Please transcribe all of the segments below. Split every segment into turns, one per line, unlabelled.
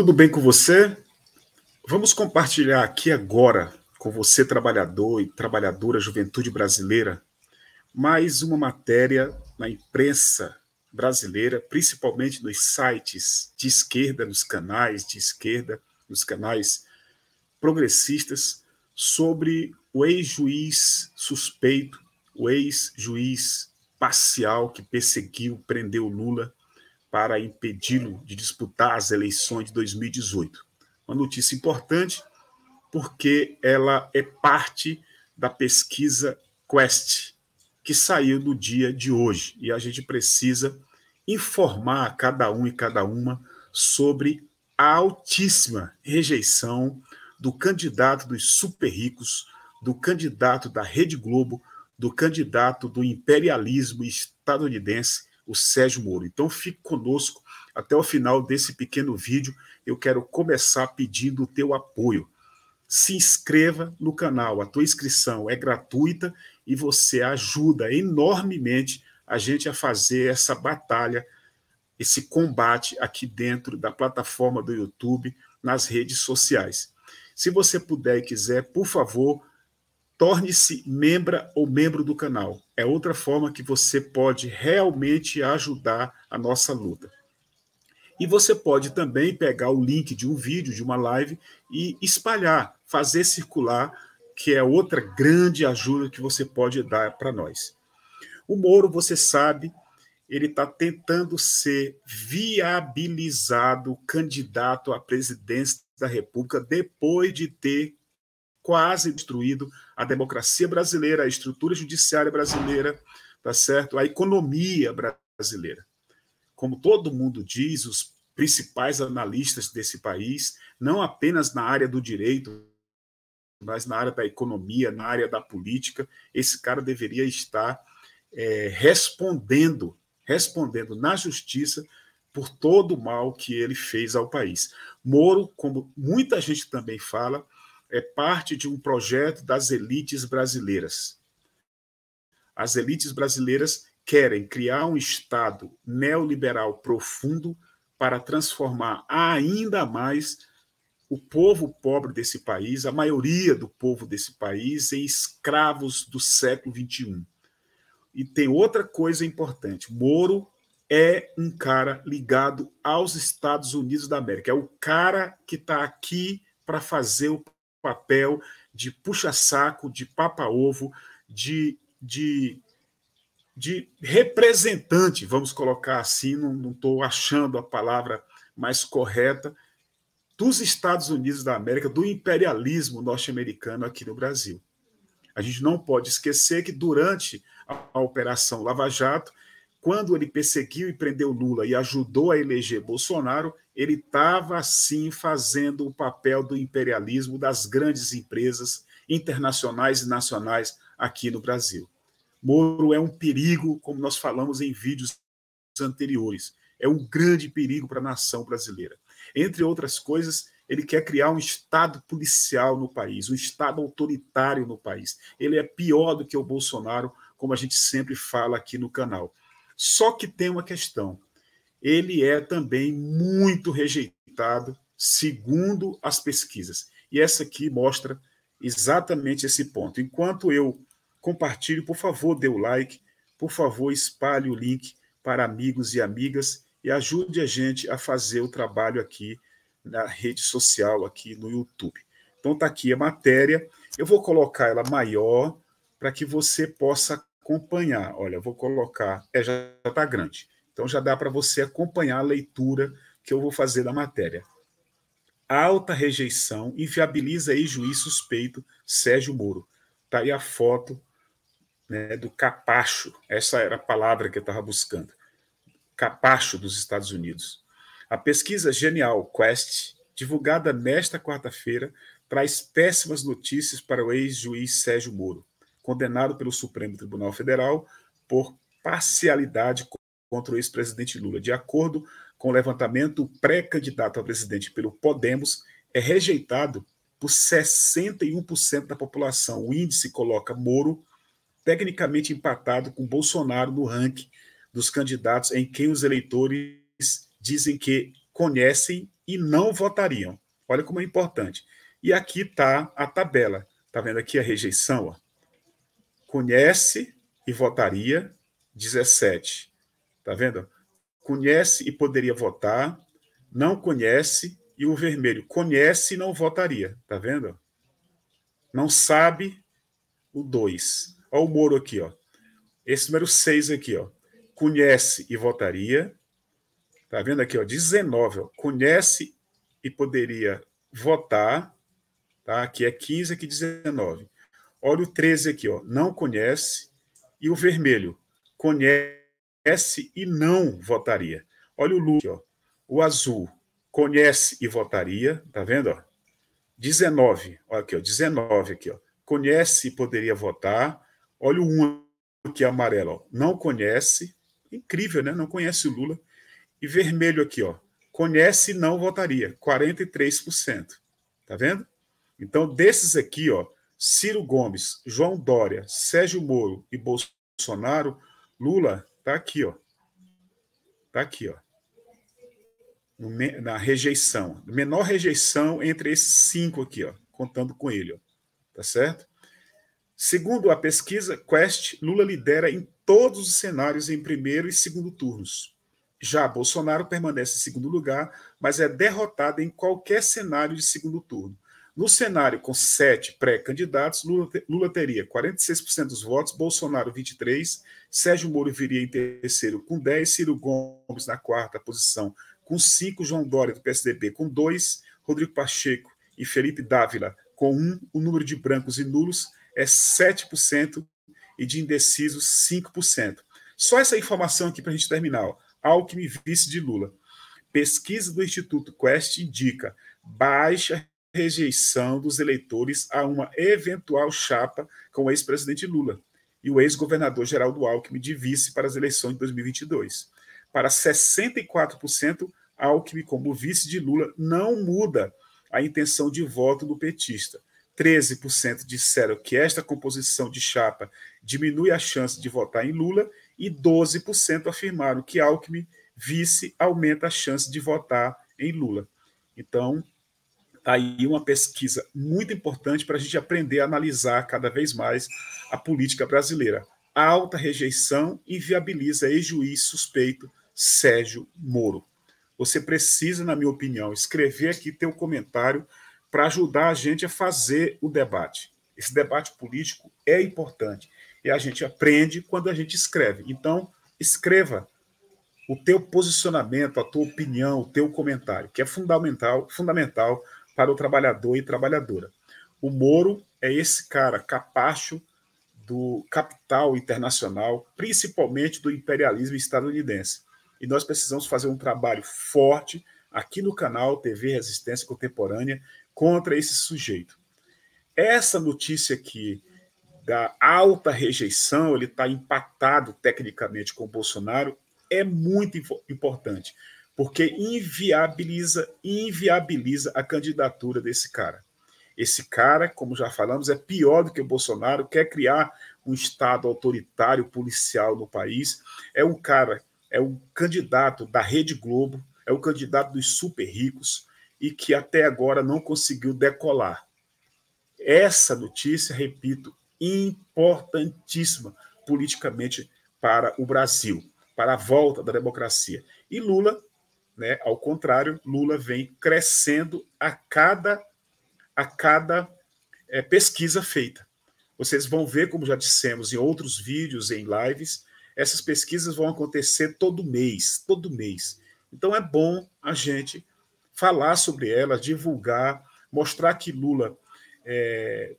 Tudo bem com você? Vamos compartilhar aqui agora com você, trabalhador e trabalhadora juventude brasileira, mais uma matéria na imprensa brasileira, principalmente nos sites de esquerda, nos canais de esquerda, nos canais progressistas, sobre o ex-juiz suspeito, o ex-juiz parcial que perseguiu, prendeu Lula, para impedi-lo de disputar as eleições de 2018. Uma notícia importante, porque ela é parte da pesquisa Quest, que saiu no dia de hoje. E a gente precisa informar a cada um e cada uma sobre a altíssima rejeição do candidato dos super ricos, do candidato da Rede Globo, do candidato do imperialismo estadunidense o Sérgio Moro. Então fique conosco até o final desse pequeno vídeo. Eu quero começar pedindo o teu apoio. Se inscreva no canal, a tua inscrição é gratuita e você ajuda enormemente a gente a fazer essa batalha, esse combate aqui dentro da plataforma do YouTube, nas redes sociais. Se você puder e quiser, por favor, torne-se membra ou membro do canal. É outra forma que você pode realmente ajudar a nossa luta. E você pode também pegar o link de um vídeo, de uma live e espalhar, fazer circular, que é outra grande ajuda que você pode dar para nós. O Moro, você sabe, ele está tentando ser viabilizado candidato à presidência da República depois de ter quase destruído a democracia brasileira, a estrutura judiciária brasileira, tá certo? A economia brasileira. Como todo mundo diz, os principais analistas desse país, não apenas na área do direito, mas na área da economia, na área da política, esse cara deveria estar é, respondendo, respondendo na justiça por todo o mal que ele fez ao país. Moro, como muita gente também fala, é parte de um projeto das elites brasileiras. As elites brasileiras querem criar um Estado neoliberal profundo para transformar ainda mais o povo pobre desse país, a maioria do povo desse país, em escravos do século XXI. E tem outra coisa importante: Moro é um cara ligado aos Estados Unidos da América. É o cara que está aqui para fazer o papel, de puxa-saco, de papa-ovo, de, de, de representante, vamos colocar assim, não estou achando a palavra mais correta, dos Estados Unidos da América, do imperialismo norte-americano aqui no Brasil. A gente não pode esquecer que durante a Operação Lava Jato, quando ele perseguiu e prendeu Lula e ajudou a eleger Bolsonaro, ele estava sim fazendo o papel do imperialismo das grandes empresas internacionais e nacionais aqui no Brasil. Moro é um perigo, como nós falamos em vídeos anteriores. É um grande perigo para a nação brasileira. Entre outras coisas, ele quer criar um Estado policial no país, um Estado autoritário no país. Ele é pior do que o Bolsonaro, como a gente sempre fala aqui no canal. Só que tem uma questão. Ele é também muito rejeitado, segundo as pesquisas. E essa aqui mostra exatamente esse ponto. Enquanto eu compartilho, por favor, dê o like, por favor, espalhe o link para amigos e amigas e ajude a gente a fazer o trabalho aqui na rede social, aqui no YouTube. Então, está aqui a matéria. Eu vou colocar ela maior para que você possa acompanhar. Olha, vou colocar, é, já está grande. Então já dá para você acompanhar a leitura que eu vou fazer da matéria. Alta rejeição inviabiliza ex-juiz suspeito Sérgio Moro. Está aí a foto né, do capacho, essa era a palavra que eu estava buscando. Capacho dos Estados Unidos. A pesquisa Genial Quest, divulgada nesta quarta-feira, traz péssimas notícias para o ex-juiz Sérgio Moro condenado pelo Supremo Tribunal Federal por parcialidade contra o ex-presidente Lula. De acordo com o levantamento, o pré-candidato a presidente pelo Podemos é rejeitado por 61% da população. O índice coloca Moro tecnicamente empatado com Bolsonaro no ranking dos candidatos em quem os eleitores dizem que conhecem e não votariam. Olha como é importante. E aqui está a tabela. Está vendo aqui a rejeição? Ó conhece e votaria, 17. Tá vendo? Conhece e poderia votar, não conhece e o vermelho conhece e não votaria, tá vendo? Não sabe o 2. Olha o Moro aqui, ó. Esse número 6 aqui, ó. Conhece e votaria. Tá vendo aqui, ó, 19, ó. Conhece e poderia votar, tá? Aqui é 15, aqui 19 Olha o 13 aqui, ó, não conhece, e o vermelho, conhece e não votaria. Olha o Lula, ó, o azul, conhece e votaria, tá vendo? Ó? 19, olha aqui, ó, 19 aqui, ó, conhece e poderia votar. Olha o 1 aqui, amarelo, ó, não conhece, incrível, né? Não conhece o Lula. E vermelho aqui, ó, conhece e não votaria, 43%, tá vendo? Então, desses aqui, ó, Ciro Gomes, João Dória, Sérgio Moro e Bolsonaro, Lula está aqui, ó. está aqui, ó. Na rejeição. Menor rejeição entre esses cinco aqui, ó. Contando com ele, ó. Tá certo? Segundo a pesquisa Quest, Lula lidera em todos os cenários em primeiro e segundo turnos. Já Bolsonaro permanece em segundo lugar, mas é derrotado em qualquer cenário de segundo turno. No cenário com sete pré-candidatos, Lula, teria 46% dos votos, Bolsonaro 23%, Sérgio Moro viria em terceiro com 10%, Ciro Gomes na quarta posição com 5%, João Dória do PSDB com 2%, Rodrigo Pacheco e Felipe Dávila com 1%. O número de brancos e nulos é 7% e de indecisos 5%. Só essa informação aqui para a gente terminar. Alckmin vice de Lula. Pesquisa do Instituto Quest indica baixa rejeição dos eleitores a uma eventual chapa com o ex-presidente Lula e o ex-governador Geraldo Alckmin de vice para as eleições de 2022. Para 64%, Alckmin como vice de Lula não muda a intenção de voto do petista. 13% disseram que esta composição de chapa diminui a chance de votar em Lula e 12% afirmaram que Alckmin vice aumenta a chance de votar em Lula. Então, aí uma pesquisa muito importante para a gente aprender a analisar cada vez mais a política brasileira. A alta rejeição inviabiliza ex-juiz suspeito Sérgio Moro. Você precisa, na minha opinião, escrever aqui teu comentário para ajudar a gente a fazer o debate. Esse debate político é importante e a gente aprende quando a gente escreve. Então, escreva o teu posicionamento, a tua opinião, o teu comentário, que é fundamental, fundamental para o trabalhador e trabalhadora. O Moro é esse cara capacho do capital internacional, principalmente do imperialismo estadunidense. E nós precisamos fazer um trabalho forte aqui no canal TV Resistência Contemporânea contra esse sujeito. Essa notícia aqui da alta rejeição, ele está empatado tecnicamente com o Bolsonaro, é muito importante, porque inviabiliza, inviabiliza a candidatura desse cara. Esse cara, como já falamos, é pior do que o Bolsonaro, quer criar um Estado autoritário policial no país. É um cara, é um candidato da Rede Globo, é um candidato dos super ricos e que até agora não conseguiu decolar. Essa notícia, repito, importantíssima politicamente para o Brasil, para a volta da democracia. E Lula né? Ao contrário, Lula vem crescendo a cada, a cada é, pesquisa feita. Vocês vão ver, como já dissemos em outros vídeos, em lives, essas pesquisas vão acontecer todo mês, todo mês. Então é bom a gente falar sobre elas, divulgar, mostrar que Lula é,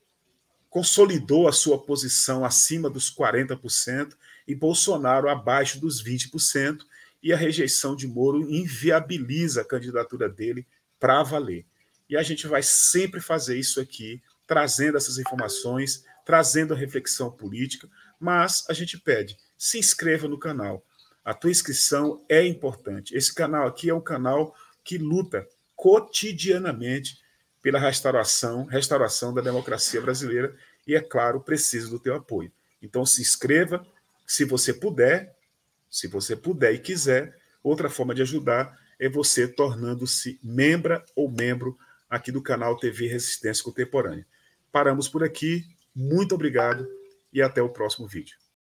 consolidou a sua posição acima dos 40% e Bolsonaro abaixo dos 20%, e a rejeição de Moro inviabiliza a candidatura dele para valer. E a gente vai sempre fazer isso aqui, trazendo essas informações, trazendo a reflexão política, mas a gente pede, se inscreva no canal. A tua inscrição é importante. Esse canal aqui é um canal que luta cotidianamente pela restauração, restauração da democracia brasileira e é claro, preciso do teu apoio. Então se inscreva, se você puder, se você puder e quiser, outra forma de ajudar é você tornando-se membra ou membro aqui do canal TV Resistência Contemporânea. Paramos por aqui, muito obrigado e até o próximo vídeo.